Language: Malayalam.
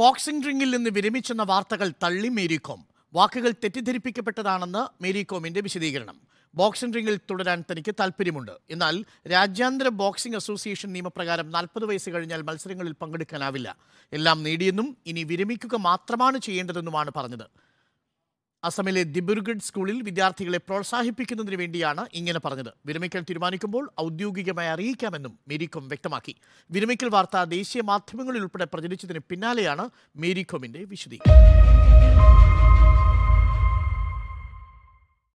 ബോക്സിംഗ് റിംഗിൽ നിന്ന് വിരമിച്ചെന്ന വാർത്തകൾ തള്ളി മേരികോം വാക്കുകൾ തെറ്റിദ്ധരിപ്പിക്കപ്പെട്ടതാണെന്ന് മേരികോമിന്റെ വിശദീകരണം ബോക്സിംഗ് റിംഗിൽ തുടരാൻ തനിക്ക് താല്പര്യമുണ്ട് എന്നാൽ രാജ്യാന്തര ബോക്സിംഗ് അസോസിയേഷൻ നിയമപ്രകാരം നാൽപ്പത് വയസ്സ് കഴിഞ്ഞാൽ മത്സരങ്ങളിൽ പങ്കെടുക്കാനാവില്ല എല്ലാം നേടിയെന്നും ഇനി വിരമിക്കുക മാത്രമാണ് ചെയ്യേണ്ടതെന്നുമാണ് പറഞ്ഞത് അസമിലെ ദിബ്രുഗഡ് സ്കൂളിൽ വിദ്യാർത്ഥികളെ പ്രോത്സാഹിപ്പിക്കുന്നതിന് വേണ്ടിയാണ് ഇങ്ങനെ പറഞ്ഞത് വിരമിക്കൽ തീരുമാനിക്കുമ്പോൾ ഔദ്യോഗികമായി അറിയിക്കാമെന്നും മേരികോം വ്യക്തമാക്കി വിരമിക്കൽ വാർത്ത ദേശീയ മാധ്യമങ്ങളിൽ ഉൾപ്പെടെ പ്രചരിച്ചതിന് പിന്നാലെയാണ് മേരികോമിന്റെ വിശദീകരണം